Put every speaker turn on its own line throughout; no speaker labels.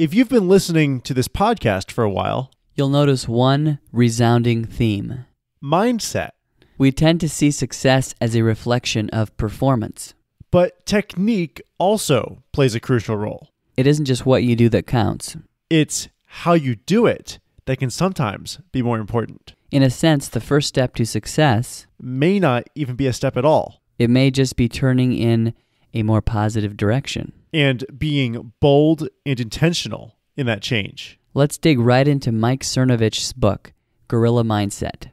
If you've been listening to this podcast for a while, you'll notice one resounding theme mindset. We tend to see success as a reflection of performance. But technique also plays a crucial role. It isn't just what you do that
counts, it's how you do it that can sometimes be more important. In a
sense, the first step to success may not even be a step at all. It may just be turning in a more positive direction
and being bold and intentional
in that change. Let's dig right into Mike Cernovich's book, Guerrilla Mindset.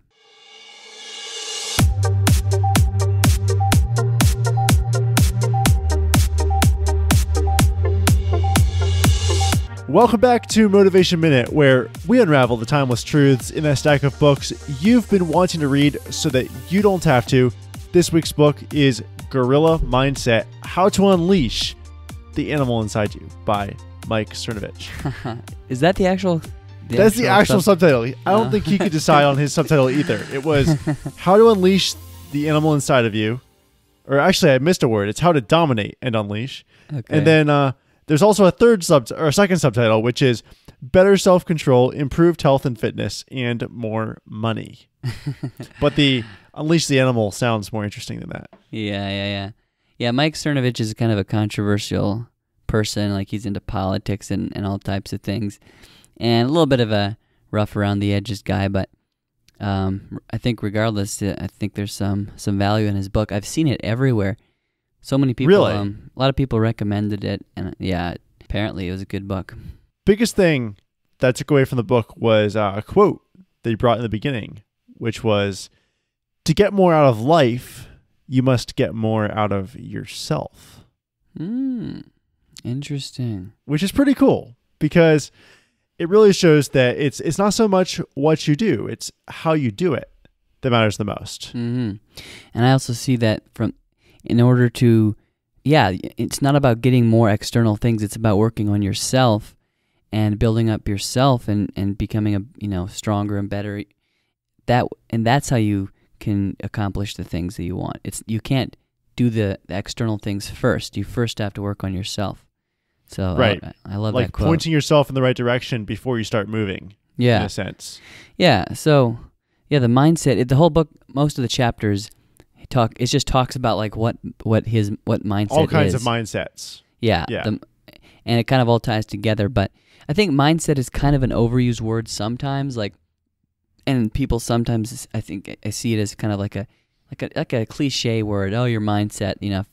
Welcome back to Motivation Minute, where we unravel the timeless truths in that stack of books you've been wanting to read so that you don't have to. This week's book is Guerrilla Mindset How to Unleash the Animal Inside You by Mike Cernovich. Is that the actual? The That's actual the actual sub subtitle. I don't think he could decide on his subtitle either. It was How to Unleash the Animal Inside of You. Or actually, I missed a word. It's How to Dominate and Unleash. Okay. And then uh, there's also a third sub or a second subtitle, which is Better Self Control, Improved Health and Fitness, and More Money.
but the Unleash the Animal sounds more interesting than that. Yeah, yeah, yeah. Yeah, Mike Cernovich is kind of a controversial person. Like he's into politics and, and all types of things. And a little bit of a rough around the edges guy, but um, I think regardless, uh, I think there's some some value in his book. I've seen it everywhere. So many people, really? Um, a lot of people recommended it, and uh, yeah, apparently it was a good book.
Biggest thing that took away from the book was uh, a quote that he brought in the beginning, which was, "To get more out of life, you must get more out of yourself." Hmm. Interesting. Which is pretty cool because it really shows that it's it's not so much what you do, it's how you
do it that matters the most. Mm-hmm. And I also see that from in order to yeah, it's not about getting more external things, it's about working on yourself and building up yourself and and becoming a, you know, stronger and better that and that's how you can accomplish the things that you want. It's you can't do the, the external things first. You first have to work on yourself. So right, I, I love like that quote. pointing
yourself in the right direction before you start moving. Yeah, in a sense.
Yeah. So yeah, the mindset. It, the whole book, most of the chapters talk. It just talks about like what what his what mindset. All kinds is. of mindsets. Yeah. Yeah. The, and it kind of all ties together, but I think mindset is kind of an overused word sometimes. Like, and people sometimes I think I see it as kind of like a like a like a cliche word. Oh, your mindset. You know.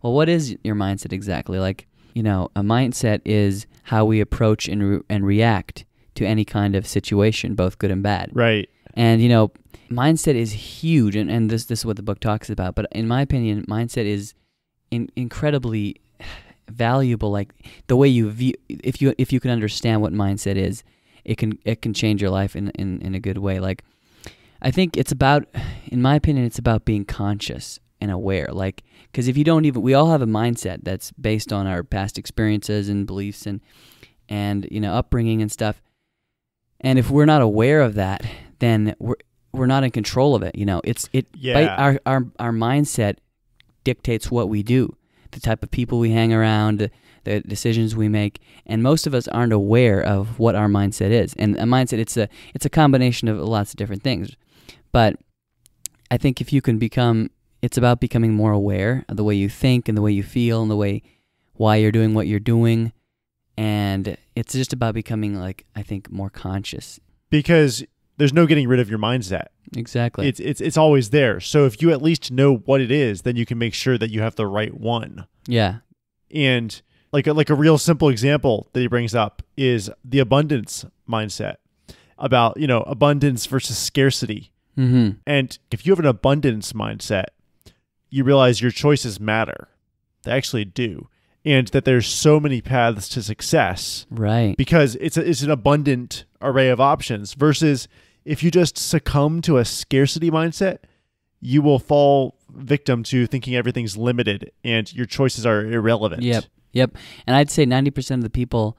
Well, what is your mindset exactly? Like, you know, a mindset is how we approach and, re and react to any kind of situation, both good and bad. Right. And, you know, mindset is huge. And, and this, this is what the book talks about. But in my opinion, mindset is in, incredibly valuable like the way you view if you if you can understand what mindset is it can it can change your life in in, in a good way like i think it's about in my opinion it's about being conscious and aware. Like, because if you don't even, we all have a mindset that's based on our past experiences and beliefs and, and, you know, upbringing and stuff. And if we're not aware of that, then we're, we're not in control of it. You know, it's, it, yeah. our, our, our mindset dictates what we do, the type of people we hang around, the decisions we make and most of us aren't aware of what our mindset is and a mindset it's a it's a combination of lots of different things but i think if you can become it's about becoming more aware of the way you think and the way you feel and the way why you're doing what you're doing. And it's just about becoming, like, I think, more conscious. Because there's no getting rid of your mindset. Exactly. It's
it's it's always there. So if you at least know what it is, then you can make sure that you have the right one. Yeah. And like a, like a real simple example that he brings up is the abundance mindset about you know abundance versus scarcity. Mm -hmm. And if you have an abundance mindset, you realize your choices matter. They actually do. And that there's so many paths to success. Right. Because it's, a, it's an abundant array of options versus if you just succumb to a scarcity mindset, you will fall victim to thinking everything's limited and your choices are irrelevant. Yep.
Yep. And I'd say 90% of the people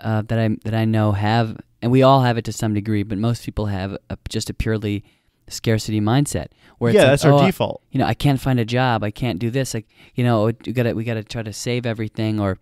uh, that I that I know have and we all have it to some degree, but most people have a, just a purely scarcity mindset where yeah, it's that's our oh, default. you know, I can't find a job. I can't do this. Like, you know, we gotta, we got to try to save everything or,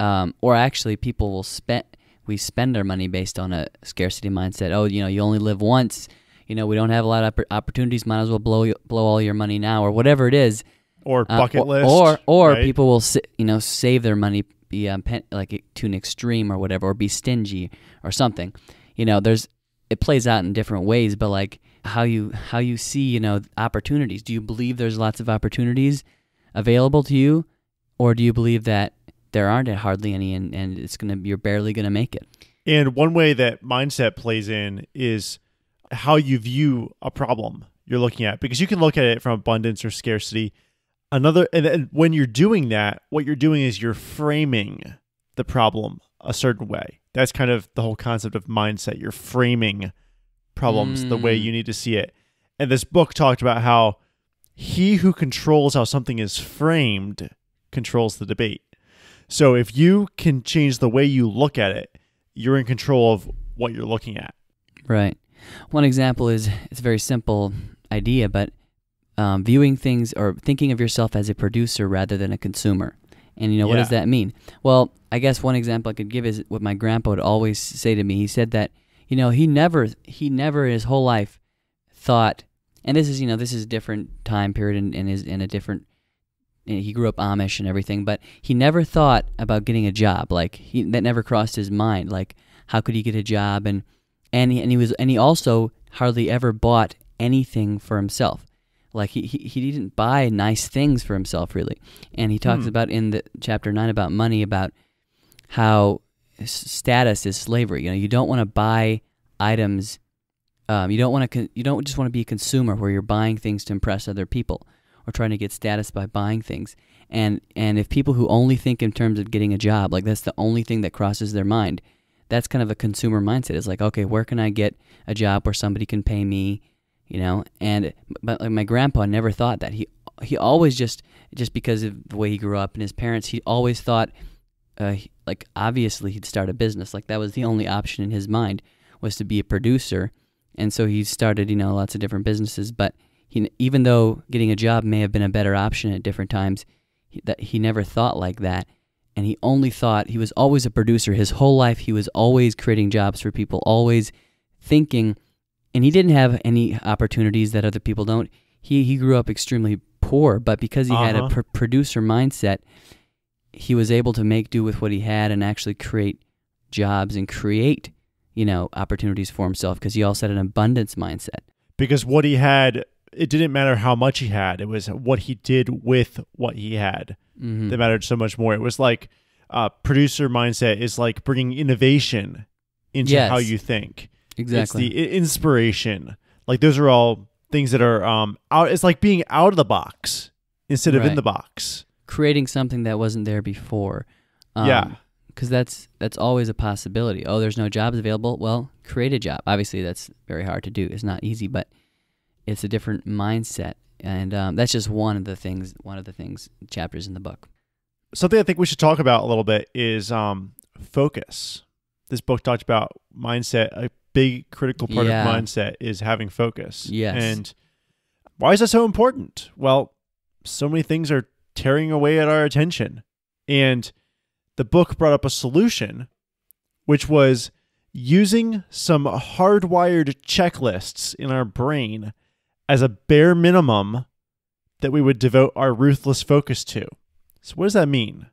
um, or actually people will spend, we spend our money based on a scarcity mindset. Oh, you know, you only live once. You know, we don't have a lot of opportunities. Might as well blow, blow all your money now or whatever it is. Or uh, bucket uh, list. Or, or right? people will, you know, save their money be um, like to an extreme or whatever, or be stingy or something. You know, there's, it plays out in different ways, but like, how you how you see you know opportunities. Do you believe there's lots of opportunities available to you, or do you believe that there aren't hardly any, and, and it's gonna you're barely gonna make it?
And one way that mindset plays in is how you view a problem you're looking at, because you can look at it from abundance or scarcity. Another, and, and when you're doing that, what you're doing is you're framing the problem a certain way. That's kind of the whole concept of mindset. You're framing problems mm. the way hmm. you need to see it. And this book talked about how he who controls how something is framed controls the debate. So if you can change the way you look at it, you're in control of what you're looking at.
Right. One example is it's a very simple idea, but um, viewing things or thinking of yourself as a producer rather than a consumer. And you know, yeah. what does that mean? Well, I guess one example I could give is what my grandpa would always say to me. He said that you know, he never he never in his whole life thought and this is, you know, this is a different time period and, is in a different you know, he grew up Amish and everything, but he never thought about getting a job. Like he, that never crossed his mind. Like how could he get a job and and he, and he was and he also hardly ever bought anything for himself. Like he, he, he didn't buy nice things for himself really. And he talks hmm. about in the chapter nine about money about how status is slavery. You know, you don't want to buy items. Um, you don't want to. you don't just want to be a consumer where you're buying things to impress other people or trying to get status by buying things. And and if people who only think in terms of getting a job, like that's the only thing that crosses their mind, that's kind of a consumer mindset. It's like, okay, where can I get a job where somebody can pay me, you know? And but like my grandpa never thought that. He he always just just because of the way he grew up and his parents, he always thought uh, like obviously he'd start a business. Like that was the only option in his mind was to be a producer, and so he started you know lots of different businesses. But he even though getting a job may have been a better option at different times, he, that he never thought like that, and he only thought he was always a producer. His whole life he was always creating jobs for people, always thinking, and he didn't have any opportunities that other people don't. He he grew up extremely poor, but because he uh -huh. had a uh-huh. pr producer mindset he was able to make do with what he had and actually create jobs and create, you know, opportunities for himself because he also had an abundance mindset.
Because what he had, it didn't matter how much he had, it was what he did with what he had mm-hmm. that mattered so much more. It was like uh, producer mindset is like bringing innovation into yes. how you think. Exactly. It's the inspiration. Like those are
all things that are um out. It's like being out of the box instead of right. in the box creating something that wasn't there before. Um, yeah. Because that's that's always a possibility. Oh, there's no jobs available. Well, create a job. Obviously, that's very hard to do. It's not easy, but it's a different mindset, and um, that's just one of the things. One of the things chapters in the book. Something I think we should talk about a little bit is um, focus.
This book talks about mindset. A big critical part yeah. of mindset is having focus. Yes. And why is that so important? Well, so many things are tearing away at our attention. And the book brought up a solution, which was using some hardwired checklists in our brain as a bare minimum that we would devote our ruthless focus to. So, what does that mean?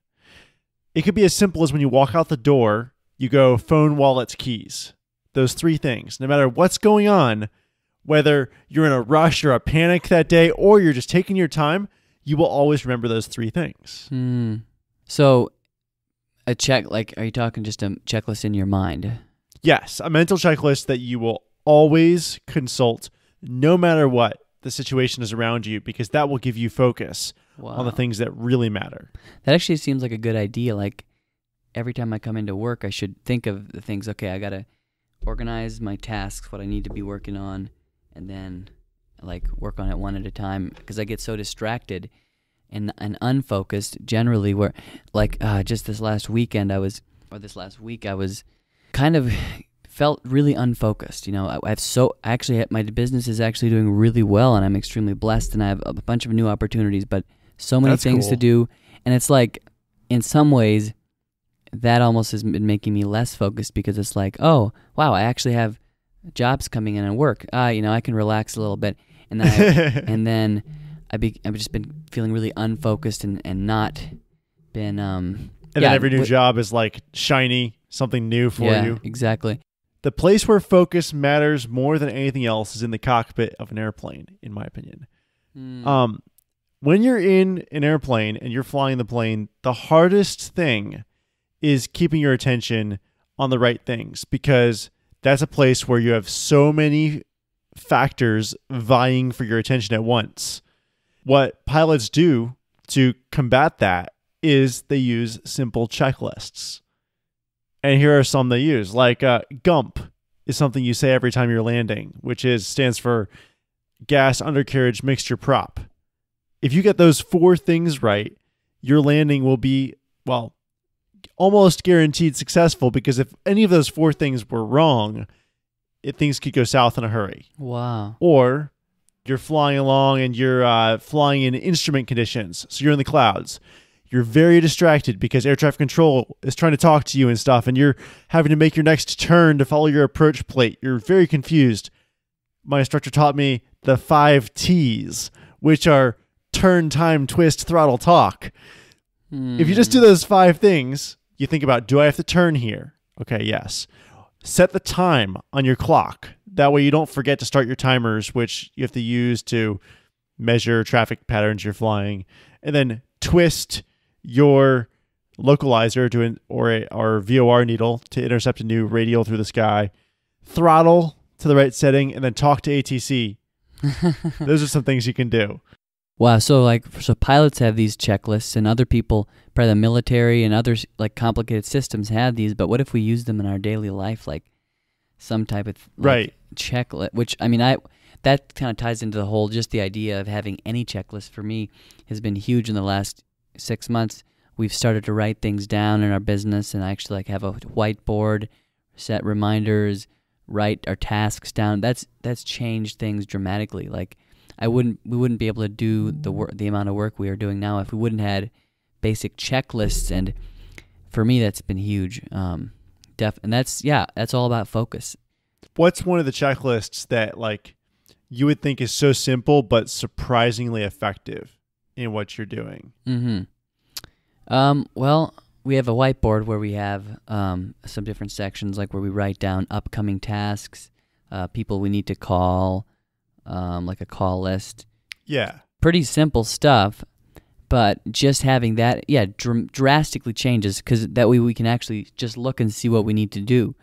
It could be as simple as when you walk out the door, you go phone, wallets, keys. Those three things. No matter what's going on, whether you're in a rush or a panic that day, or you're just taking your time, you will always remember those three
things. Hmm. So, a check like are you talking just a checklist in your mind?
Yes, a mental checklist that you will always consult no matter what the situation is around you because that will give you focus wow. on the things that really
matter. That actually seems like a good idea like every time I come into work I should think of the things okay, I got to organize my tasks, what I need to be working on and then like work on it one at a time because I get so distracted and and unfocused generally. Where like uh, just this last weekend I was, or this last week I was, kind of felt really unfocused. You know, I, I have so actually my business is actually doing really well and I'm extremely blessed and I have a bunch of new opportunities, but so many That's things cool. to do, and it's like in some ways that almost has been making me less focused because it's like, oh wow, I actually have jobs coming in and work. Ah, uh, you know, I can relax a little bit and then I, and then I be, I've just been feeling really unfocused and and not been um. And yeah, then every new job is like shiny, something new for yeah, you.
Exactly. The place where focus matters more than anything else is in the cockpit of an airplane, in my opinion. Mm. Um, when you're in an airplane and you're flying the plane, the hardest thing is keeping your attention on the right things because that's a place where you have so many factors vying for your attention at once. What pilots do to combat that is they use simple checklists. And here are some they use, like uh, GUMP is something you say every time you're landing, which is stands for gas undercarriage mixture prop. If you get those four things right, your landing will be well almost guaranteed successful because if any of those four things were wrong, it, things could go south in a hurry. Wow. Or you're flying along and you're uh, flying in instrument conditions. So you're in the clouds. You're very distracted because air traffic control is trying to talk to you and stuff, and you're having to make your next turn to follow your approach plate. You're very confused. My instructor taught me the five T's, which are turn, time, twist, throttle, talk. Mm. If you just do hmm. those five things, you think about do I have to turn here? Okay, yes set the time on your clock. That way you don't forget to start your timers, which you have to use to measure traffic patterns you're flying. And then twist your localizer to an, or a, or VOR needle to intercept a
new radial through the
sky. Throttle to the right setting and then talk to ATC. Those are some things you can do.
Wow. So like, so pilots have these checklists, and other people, probably the military and others, like complicated systems have these. But what if we use them in our daily life, like some type of like, right checklist? Which I mean, I that kind of ties into the whole just the idea of having any checklist for me has been huge in the last six months. We've started to write things down in our business, and actually like have a whiteboard, set reminders, write our tasks down. That's that's changed things dramatically. Like I wouldn't we wouldn't be able to do the work the amount of work we are doing now if we wouldn't had basic checklists and for me that's been huge. Um, def and that's yeah that's all about focus.
What's one of the checklists that like you would think is so simple but surprisingly effective in what you're doing? Mm-hmm.
Um, well, we have a whiteboard where we have um, some different sections, like where we write down upcoming tasks, uh, people we need to call, um, like a call list. Yeah. Pretty simple stuff, but just having that, yeah, dr drastically changes because that way we can actually just look and see what we need to do,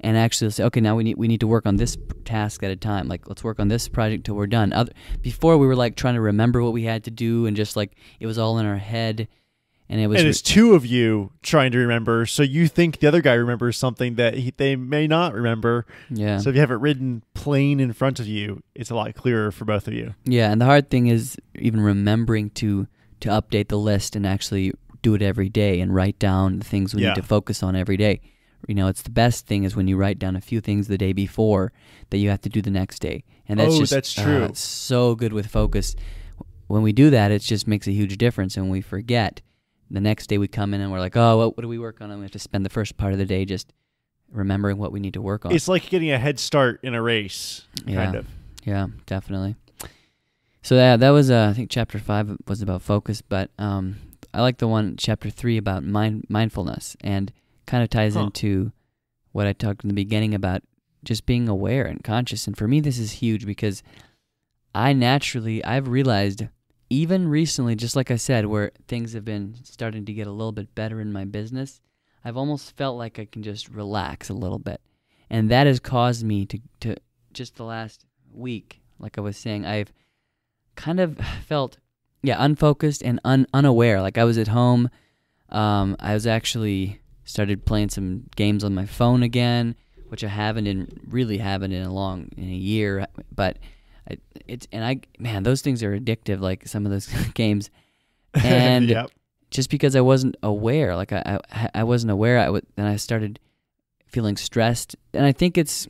and actually say, okay, now we need we need to work on this task at a time. Like let's work on this project till we're done. Other before we were like trying to remember what we had to do and just like it was all in our head and it was and it's two of you trying to remember so you think the other guy remembers something that
he, they may not remember yeah so if you have it written plain in front of you it's a lot clearer for both of you
yeah and the hard thing is even remembering to to update the list and actually do it every day and write down the things we yeah. need to focus on every day you know it's the best thing is when you write down a few things the day before that you have to do the next day and that's oh, just that's uh, true uh, so good with focus when we do that it just makes a huge difference and we forget the next day we come in and we're like, oh, what do we work on? And we have to spend the first part of the day just remembering what we need to work on. It's
like getting a head start in a race, yeah. kind of.
Yeah, definitely. So yeah, that was uh, I think chapter five was about focus, but um, I like the one chapter three about mind mindfulness and kind of ties huh. into what I talked in the beginning about just being aware and conscious. And for me, this is huge because I naturally I've realized even recently, just like I said, where things have been starting to get a little bit better in my business, I've almost felt like I can just relax a little bit. And that has caused me to, to just the last week, like I was saying, I've kind of felt, yeah, unfocused and un, unaware. Like I was at home. Um, I was actually started playing some games on my phone again, which I haven't in really haven't in a long in a year, but it's and I man, those things are addictive. Like some of those games, and yep. just because I wasn't aware, like I I, I wasn't aware, would, and I started feeling stressed, and I think it's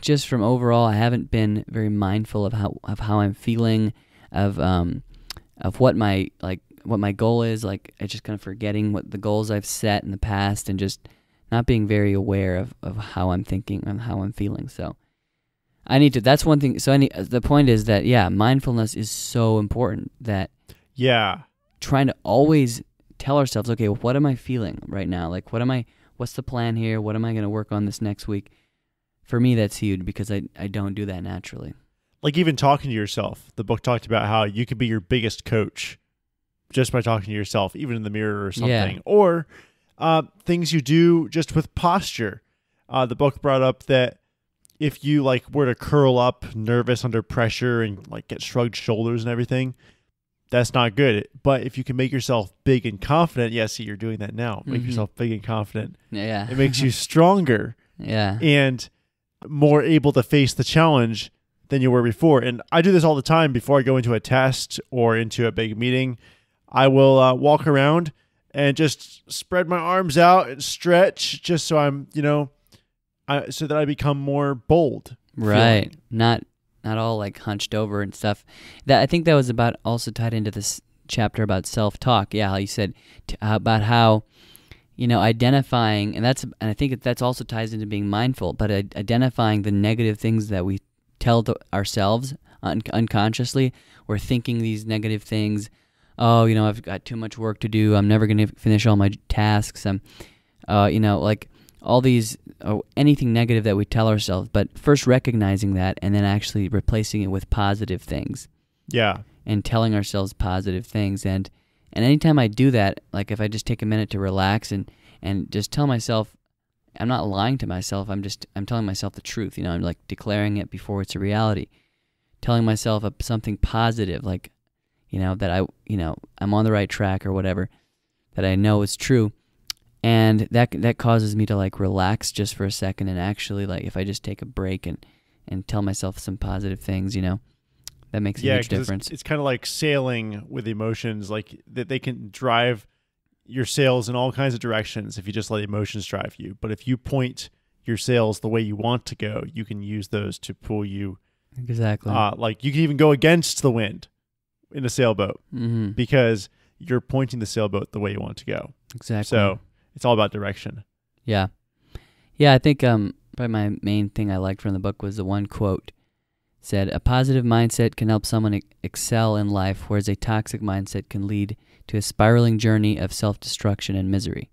just from overall, I haven't been very mindful of how of how I'm feeling, of um, of what my like what my goal is. Like I just kind of forgetting what the goals I've set in the past, and just not being very aware of, of how I'm thinking and how I'm feeling. So I need to. That's one thing. So any the point is that yeah, mindfulness is so important that yeah, trying to always tell ourselves, okay, what am I feeling right now? Like, what am I? What's the plan here? What am I going to work on this next week? For me, that's huge because I I don't do that naturally.
Like even talking to yourself, the book talked about how you could be your biggest coach just by talking to yourself, even in the mirror or something, yeah. or uh, things you do just with posture. Uh, the book brought up that if you like were to curl up nervous under pressure and like get shrugged shoulders and everything, that's not good. But if you can make yourself big and confident, yeah, see, you're doing that now. Make mm -hmm. yourself big and confident. Yeah. It makes you stronger. yeah. And more able to face the challenge than you were before. And I do this all the time before I go into a test or into a big meeting. I will uh, walk around and just spread my arms out and stretch just so I'm, you know, so that I become more bold. Right.
Feeling. Not not all like hunched over and stuff. That I think that was about also tied into this chapter about self-talk. Yeah, how you said about how you know identifying and that's and I think that that's also ties into being mindful, but identifying the negative things that we tell ourselves un unconsciously, we're thinking these negative things. Oh, you know, I've got too much work to do. I'm never going to finish all my tasks. I'm uh, you know, like all these or uh, anything negative that we tell ourselves, but first recognizing that and then actually replacing it with positive things. Yeah. And telling ourselves positive things and and anytime I do that, like if I just take a minute to relax and and just tell myself I'm not lying to myself, I'm just I'm telling myself the truth, you know, I'm like declaring it before it's a reality. Telling myself something positive like you know that I, you know, I'm on the right track or whatever that I know is true and that that causes me to like relax just for a second and actually like if I just take a break and and tell myself some positive things, you know, that makes a yeah, huge difference.
It's, it's kind of like sailing with emotions, like that they can drive your sails in all kinds of directions if you just let emotions drive you. But if you point your sails the way you want to go, you can use those to pull you.
Exactly. Uh,
like you can even go against the wind in a sailboat mm -hmm. because you're pointing the sailboat the
way you want to go.
Exactly. So it's all about direction.
Yeah. Yeah, I think um, probably my main thing I liked from the book was the one quote said, "A positive mindset can help someone excel in life, whereas a toxic mindset can lead to a spiraling journey of self-destruction and misery."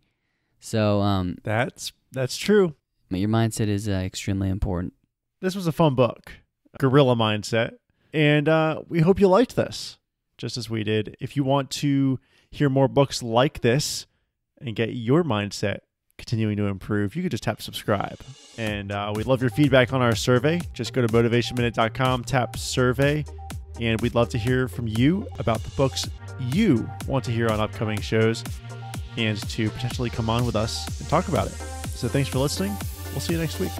So um, that's that's true. But Your mindset is uh, extremely important. This was a fun book, Gorilla Mindset, and
uh, we hope you liked this just as we did. If you want to hear more books like this and get your mindset continuing to improve, you could just tap subscribe. And uh, we'd love your feedback on our survey. Just go to motivationminute.com, tap survey, and we'd love to hear from you about the books you want to hear on upcoming shows and to potentially come on with us and talk about it. So thanks for listening. We'll see you next week.